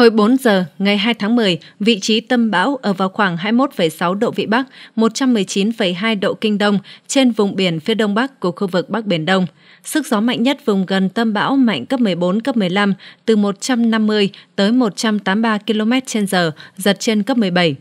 Hồi 4 giờ ngày 2 tháng 10, vị trí tâm bão ở vào khoảng 21,6 độ Vĩ Bắc, 119,2 độ Kinh Đông trên vùng biển phía đông bắc của khu vực Bắc Biển Đông. Sức gió mạnh nhất vùng gần tâm bão mạnh cấp 14, cấp 15, từ 150 tới 183 km h giật trên cấp 17.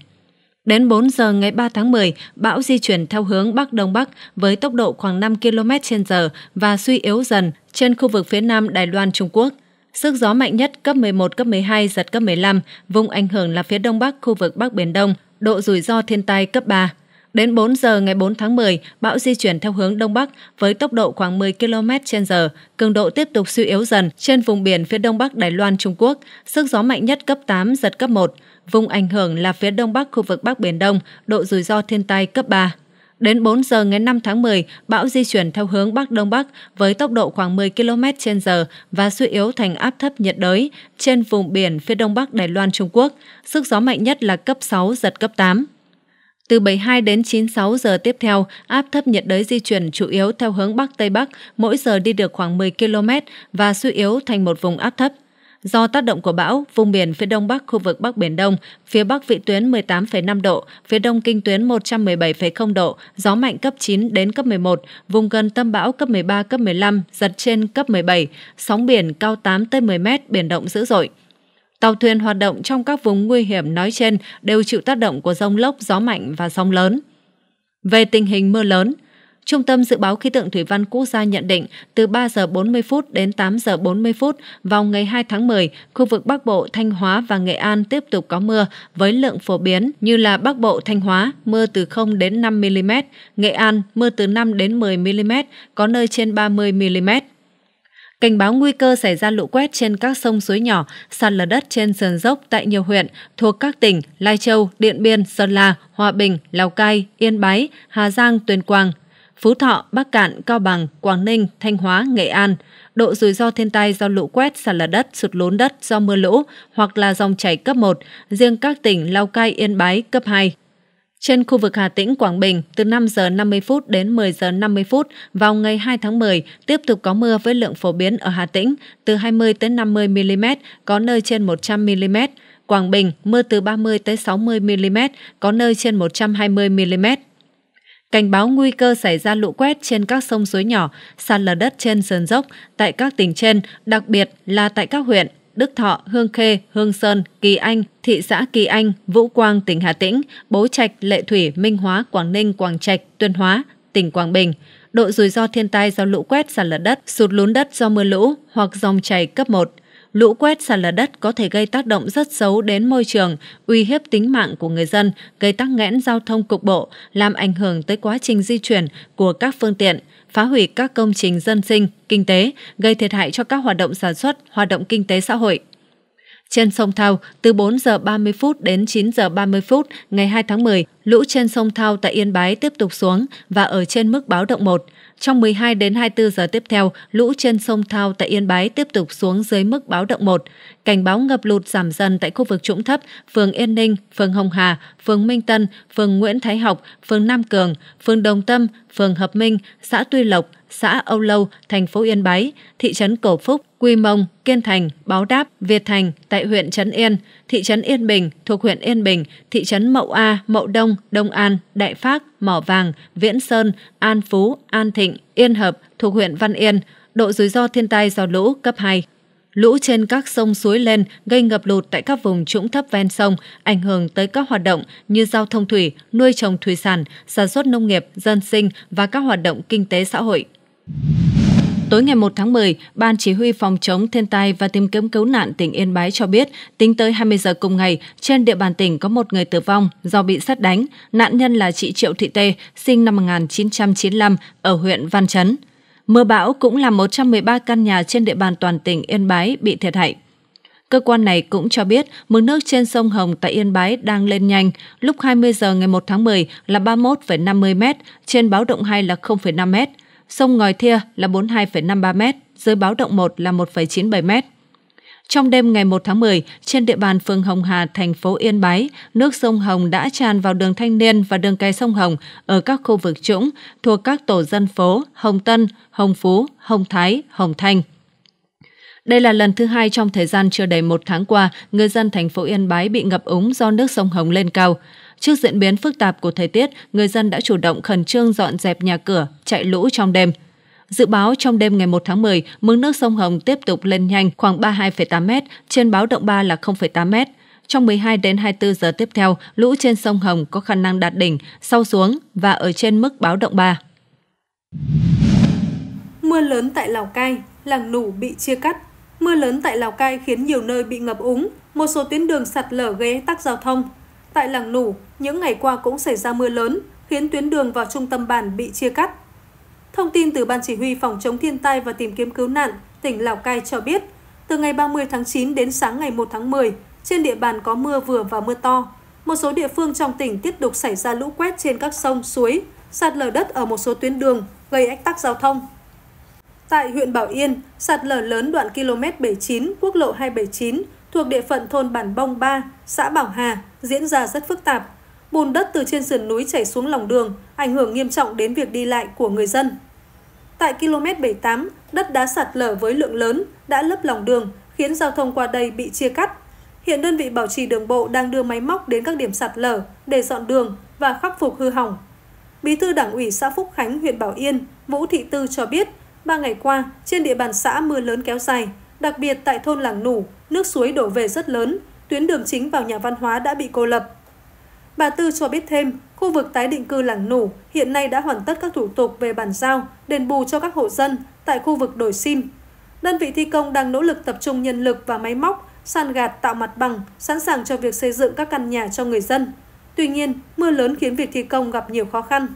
Đến 4 giờ ngày 3 tháng 10, bão di chuyển theo hướng Bắc Đông Bắc với tốc độ khoảng 5 km h và suy yếu dần trên khu vực phía nam Đài Loan Trung Quốc – Sức gió mạnh nhất cấp 11, cấp 12, giật cấp 15, vùng ảnh hưởng là phía đông bắc khu vực Bắc Biển Đông, độ rủi ro thiên tai cấp 3. Đến 4 giờ ngày 4 tháng 10, bão di chuyển theo hướng Đông Bắc với tốc độ khoảng 10 km h cường độ tiếp tục suy yếu dần trên vùng biển phía Đông Bắc Đài Loan Trung Quốc, sức gió mạnh nhất cấp 8, giật cấp 1. Vùng ảnh hưởng là phía Đông Bắc khu vực Bắc Biển Đông, độ rủi ro thiên tai cấp 3. Đến 4 giờ ngày 5 tháng 10, bão di chuyển theo hướng Bắc Đông Bắc với tốc độ khoảng 10 km h và suy yếu thành áp thấp nhiệt đới trên vùng biển phía Đông Bắc Đài Loan Trung Quốc. Sức gió mạnh nhất là cấp 6, giật cấp 8. Từ 72 đến 96 giờ tiếp theo, áp thấp nhiệt đới di chuyển chủ yếu theo hướng Bắc Tây Bắc, mỗi giờ đi được khoảng 10 km và suy yếu thành một vùng áp thấp. Do tác động của bão, vùng biển phía đông bắc khu vực Bắc Biển Đông, phía bắc vị tuyến 18,5 độ, phía đông kinh tuyến 117,0 độ, gió mạnh cấp 9 đến cấp 11, vùng gần tâm bão cấp 13, cấp 15, giật trên cấp 17, sóng biển cao 8-10 mét, biển động dữ dội. Tàu thuyền hoạt động trong các vùng nguy hiểm nói trên đều chịu tác động của rông lốc, gió mạnh và sóng lớn. Về tình hình mưa lớn, Trung tâm Dự báo Khí tượng Thủy văn Quốc gia nhận định từ 3 giờ 40 phút đến 8 giờ 40 phút vào ngày 2 tháng 10, khu vực Bắc Bộ, Thanh Hóa và Nghệ An tiếp tục có mưa với lượng phổ biến như là Bắc Bộ, Thanh Hóa mưa từ 0 đến 5 mm, Nghệ An mưa từ 5 đến 10 mm, có nơi trên 30 mm. Cảnh báo nguy cơ xảy ra lũ quét trên các sông suối nhỏ, sạt lở đất trên sườn dốc tại nhiều huyện thuộc các tỉnh Lai Châu, Điện Biên, Sơn La, Hòa Bình, Lào Cai, Yên Bái, Hà Giang, Tuyên Quang – Phú Thọ, Bắc Cạn, Cao Bằng, Quảng Ninh, Thanh Hóa, Nghệ An. Độ rủi ro thiên tai do lũ quét, sạt lở đất, sụt lún đất do mưa lũ hoặc là dòng chảy cấp 1, riêng các tỉnh Lào Cai, Yên Bái cấp 2. Trên khu vực Hà Tĩnh, Quảng Bình, từ 5 giờ 50 phút đến 10 giờ 50 phút vào ngày 2 tháng 10, tiếp tục có mưa với lượng phổ biến ở Hà Tĩnh từ 20 tới 50 mm, có nơi trên 100 mm. Quảng Bình, mưa từ 30 tới 60 mm, có nơi trên 120 mm cảnh báo nguy cơ xảy ra lũ quét trên các sông suối nhỏ, sạt lở đất trên sườn dốc tại các tỉnh trên, đặc biệt là tại các huyện Đức Thọ, Hương Khê, Hương Sơn, Kỳ Anh, thị xã Kỳ Anh, Vũ Quang, tỉnh Hà Tĩnh, Bố Trạch, Lệ Thủy, Minh Hóa, Quảng Ninh, Quảng Trạch, Tuyên Hóa, tỉnh Quảng Bình. Độ rủi ro thiên tai do lũ quét, sạt lở đất, sụt lún đất do mưa lũ hoặc dòng chảy cấp 1 lũ quét sạt lở đất có thể gây tác động rất xấu đến môi trường, uy hiếp tính mạng của người dân, gây tắc nghẽn giao thông cục bộ, làm ảnh hưởng tới quá trình di chuyển của các phương tiện, phá hủy các công trình dân sinh, kinh tế, gây thiệt hại cho các hoạt động sản xuất, hoạt động kinh tế xã hội. Trên sông Thao, từ 4 giờ 30 phút đến 9 giờ 30 phút ngày 2 tháng 10, lũ trên sông Thao tại Yên Bái tiếp tục xuống và ở trên mức báo động 1. Trong 12 đến 24 giờ tiếp theo, lũ trên sông Thao tại Yên Bái tiếp tục xuống dưới mức báo động 1. Cảnh báo ngập lụt giảm dần tại khu vực trũng thấp, phường Yên Ninh, phường Hồng Hà, phường Minh Tân, phường Nguyễn Thái Học, phường Nam Cường, phường Đồng Tâm, phường Hợp Minh, xã Tuy Lộc, xã Âu Lâu, thành phố Yên Bái, thị trấn Cổ Phúc, Quy Mông, Kiên Thành, Báo Đáp, Việt Thành tại huyện Trấn Yên, thị trấn Yên Bình thuộc huyện Yên Bình, thị trấn Mậu A, Mậu Đông, Đông An, Đại Phác, Mỏ Vàng, Viễn Sơn, An Phú, An Thịnh, Yên Hợp thuộc huyện Văn Yên, độ rủi ro thiên tai do lũ cấp 2. Lũ trên các sông suối lên gây ngập lụt tại các vùng trũng thấp ven sông, ảnh hưởng tới các hoạt động như giao thông thủy, nuôi trồng thủy sản, sản xuất nông nghiệp, dân sinh và các hoạt động kinh tế xã hội. Tối ngày 1 tháng 10, Ban Chỉ huy Phòng chống thiên tai và tìm kiếm cứu nạn tỉnh Yên Bái cho biết, tính tới 20 giờ cùng ngày, trên địa bàn tỉnh có một người tử vong do bị sát đánh. Nạn nhân là chị Triệu Thị Tê, sinh năm 1995 ở huyện Văn Chấn. Mưa bão cũng làm 113 căn nhà trên địa bàn toàn tỉnh Yên Bái bị thiệt hại. Cơ quan này cũng cho biết mực nước trên sông Hồng tại Yên Bái đang lên nhanh, lúc 20 giờ ngày 1 tháng 10 là 31,50 m, trên báo động 2 là 0,5 m sông Ngòi Thia là 42,53 m, dưới báo động 1 là 1,97 m. Trong đêm ngày 1 tháng 10, trên địa bàn phường Hồng Hà, thành phố Yên Bái, nước sông Hồng đã tràn vào đường Thanh Niên và đường cái sông Hồng ở các khu vực trũng thuộc các tổ dân phố Hồng Tân, Hồng Phú, Hồng Thái, Hồng Thanh. Đây là lần thứ hai trong thời gian chưa đầy một tháng qua, người dân thành phố Yên Bái bị ngập úng do nước sông Hồng lên cao. Trước diễn biến phức tạp của thời tiết, người dân đã chủ động khẩn trương dọn dẹp nhà cửa, chạy lũ trong đêm. Dự báo trong đêm ngày 1 tháng 10, mực nước sông Hồng tiếp tục lên nhanh khoảng 32,8 m, trên báo động 3 là 0,8 m. Trong 12 đến 24 giờ tiếp theo, lũ trên sông Hồng có khả năng đạt đỉnh, sau xuống và ở trên mức báo động 3. Mưa lớn tại Lào Cai, làng Nủ bị chia cắt Mưa lớn tại Lào Cai khiến nhiều nơi bị ngập úng, một số tuyến đường sạt lở ghế tắc giao thông. Tại làng Nủ, những ngày qua cũng xảy ra mưa lớn, khiến tuyến đường vào trung tâm bản bị chia cắt. Thông tin từ Ban Chỉ huy Phòng chống thiên tai và tìm kiếm cứu nạn tỉnh Lào Cai cho biết, từ ngày 30 tháng 9 đến sáng ngày 1 tháng 10, trên địa bàn có mưa vừa và mưa to. Một số địa phương trong tỉnh tiếp tục xảy ra lũ quét trên các sông, suối, sạt lở đất ở một số tuyến đường, gây ách tắc giao thông. Tại huyện Bảo Yên, sạt lở lớn đoạn km 79, quốc lộ 279 thuộc địa phận thôn Bản Bông 3, xã Bảo Hà diễn ra rất phức tạp. Bùn đất từ trên sườn núi chảy xuống lòng đường, ảnh hưởng nghiêm trọng đến việc đi lại của người dân. Tại km 78, đất đá sạt lở với lượng lớn đã lấp lòng đường, khiến giao thông qua đây bị chia cắt. Hiện đơn vị bảo trì đường bộ đang đưa máy móc đến các điểm sạt lở để dọn đường và khắc phục hư hỏng. Bí thư Đảng ủy xã Phúc Khánh, huyện Bảo Yên, Vũ Thị Tư cho biết, Ba ngày qua, trên địa bàn xã mưa lớn kéo dài, đặc biệt tại thôn Làng Nủ, nước suối đổ về rất lớn, tuyến đường chính vào nhà văn hóa đã bị cô lập. Bà Tư cho biết thêm, khu vực tái định cư Làng Nủ hiện nay đã hoàn tất các thủ tục về bàn giao, đền bù cho các hộ dân tại khu vực đổi sim. Đơn vị thi công đang nỗ lực tập trung nhân lực và máy móc, san gạt tạo mặt bằng, sẵn sàng cho việc xây dựng các căn nhà cho người dân. Tuy nhiên, mưa lớn khiến việc thi công gặp nhiều khó khăn.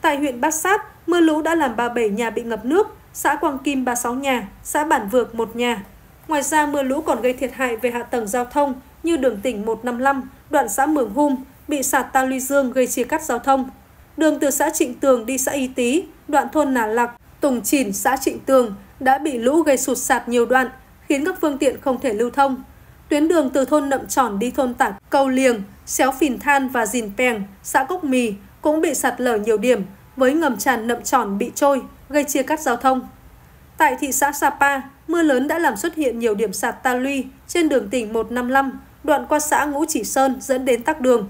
Tại huyện Bát Sát, mưa lũ đã làm 37 nhà bị ngập nước, xã Quang Kim 36 nhà, xã Bản Vược 1 nhà. Ngoài ra, mưa lũ còn gây thiệt hại về hạ tầng giao thông như đường tỉnh 155, đoạn xã Mường Hum bị sạt ta luy dương gây chia cắt giao thông. Đường từ xã Trịnh Tường đi xã Y Tý, đoạn thôn Nà Lạc, Tùng Chỉn, xã Trịnh Tường đã bị lũ gây sụt sạt nhiều đoạn, khiến các phương tiện không thể lưu thông. Tuyến đường từ thôn Nậm Tròn đi thôn Tả Câu Liềng, Xéo Phìn Than và Dìn Pèng, xã Cốc Mì cũng bị sạt lở nhiều điểm, với ngầm tràn Nậm Tròn bị trôi, gây chia cắt giao thông. Tại thị xã Sapa, mưa lớn đã làm xuất hiện nhiều điểm sạt ta luy trên đường tỉnh 155, đoạn qua xã Ngũ Chỉ Sơn dẫn đến tắc đường.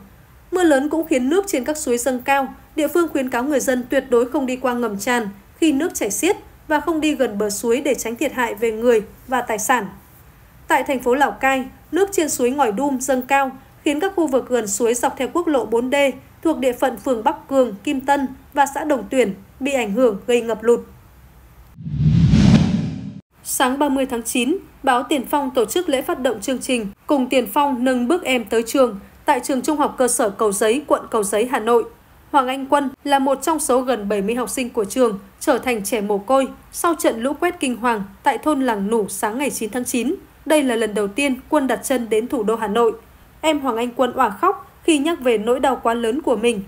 Mưa lớn cũng khiến nước trên các suối dâng cao, địa phương khuyến cáo người dân tuyệt đối không đi qua ngầm tràn khi nước chảy xiết và không đi gần bờ suối để tránh thiệt hại về người và tài sản. Tại thành phố Lào Cai, nước trên suối Ngòi Đum dâng cao khiến các khu vực gần suối dọc theo quốc lộ 4D thuộc địa phận phường Bắc Cường, Kim Tân và xã Đồng Tuyển bị ảnh hưởng gây ngập lụt. Sáng 30 tháng 9, báo Tiền Phong tổ chức lễ phát động chương trình Cùng Tiền Phong nâng bước em tới trường tại trường Trung học cơ sở Cầu Giấy, quận Cầu Giấy, Hà Nội. Hoàng Anh Quân là một trong số gần 70 học sinh của trường trở thành trẻ mồ côi sau trận lũ quét kinh hoàng tại thôn Làng Nủ sáng ngày 9 tháng 9. Đây là lần đầu tiên Quân đặt chân đến thủ đô Hà Nội. Em Hoàng Anh Quân òa khóc khi nhắc về nỗi đau quá lớn của mình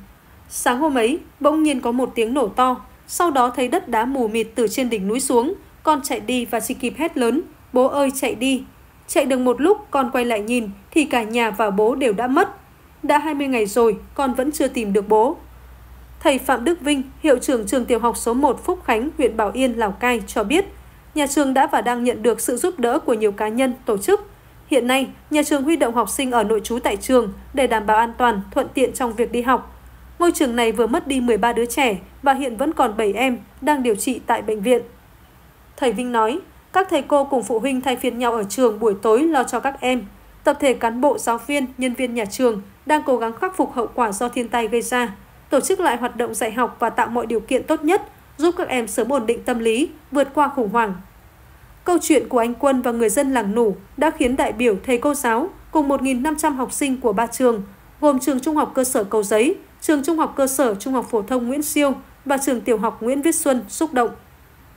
Sáng hôm ấy, bỗng nhiên có một tiếng nổ to, sau đó thấy đất đá mù mịt từ trên đỉnh núi xuống. Con chạy đi và chỉ kịp hét lớn, bố ơi chạy đi. Chạy được một lúc, con quay lại nhìn, thì cả nhà và bố đều đã mất. Đã 20 ngày rồi, con vẫn chưa tìm được bố. Thầy Phạm Đức Vinh, hiệu trưởng trường tiểu học số 1 Phúc Khánh, huyện Bảo Yên, Lào Cai cho biết, nhà trường đã và đang nhận được sự giúp đỡ của nhiều cá nhân, tổ chức. Hiện nay, nhà trường huy động học sinh ở nội trú tại trường để đảm bảo an toàn, thuận tiện trong việc đi học Ngôi trường này vừa mất đi 13 đứa trẻ và hiện vẫn còn 7 em đang điều trị tại bệnh viện. Thầy Vinh nói, các thầy cô cùng phụ huynh thay phiên nhau ở trường buổi tối lo cho các em. Tập thể cán bộ, giáo viên, nhân viên nhà trường đang cố gắng khắc phục hậu quả do thiên tai gây ra, tổ chức lại hoạt động dạy học và tạo mọi điều kiện tốt nhất, giúp các em sớm ổn định tâm lý, vượt qua khủng hoảng. Câu chuyện của anh Quân và người dân làng Nủ đã khiến đại biểu thầy cô giáo cùng 1.500 học sinh của ba trường, gồm trường trung học cơ sở Cầu Giấy, trường Trung học cơ sở Trung học phổ thông Nguyễn Siêu và trường tiểu học Nguyễn Viết Xuân xúc động.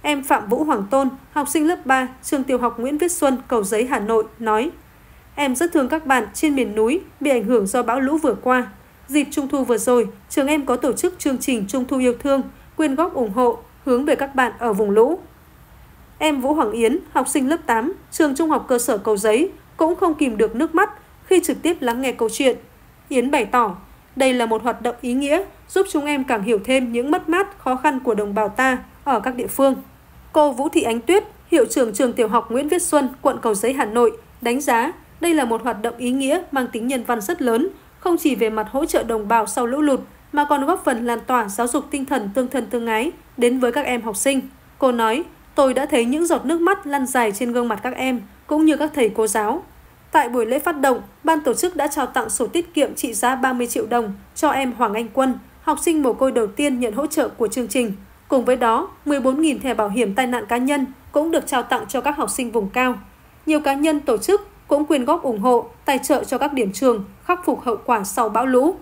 Em Phạm Vũ Hoàng Tôn, học sinh lớp 3, trường tiểu học Nguyễn Viết Xuân, Cầu Giấy, Hà Nội, nói Em rất thương các bạn trên miền núi bị ảnh hưởng do bão lũ vừa qua. Dịp Trung thu vừa rồi, trường em có tổ chức chương trình Trung thu yêu thương, quyên góp ủng hộ, hướng về các bạn ở vùng lũ. Em Vũ Hoàng Yến, học sinh lớp 8, trường Trung học cơ sở Cầu Giấy, cũng không kìm được nước mắt khi trực tiếp lắng nghe câu chuyện. Yến bày tỏ đây là một hoạt động ý nghĩa giúp chúng em càng hiểu thêm những mất mát, khó khăn của đồng bào ta ở các địa phương. Cô Vũ Thị Ánh Tuyết, hiệu trưởng trường tiểu học Nguyễn Viết Xuân, quận Cầu Giấy, Hà Nội, đánh giá đây là một hoạt động ý nghĩa mang tính nhân văn rất lớn, không chỉ về mặt hỗ trợ đồng bào sau lũ lụt mà còn góp phần lan tỏa giáo dục tinh thần tương thân tương ái đến với các em học sinh. Cô nói, tôi đã thấy những giọt nước mắt lăn dài trên gương mặt các em, cũng như các thầy cô giáo Tại buổi lễ phát động, ban tổ chức đã trao tặng sổ tiết kiệm trị giá 30 triệu đồng cho em Hoàng Anh Quân, học sinh mồ côi đầu tiên nhận hỗ trợ của chương trình. Cùng với đó, 14.000 thẻ bảo hiểm tai nạn cá nhân cũng được trao tặng cho các học sinh vùng cao. Nhiều cá nhân tổ chức cũng quyên góp ủng hộ, tài trợ cho các điểm trường khắc phục hậu quả sau bão lũ.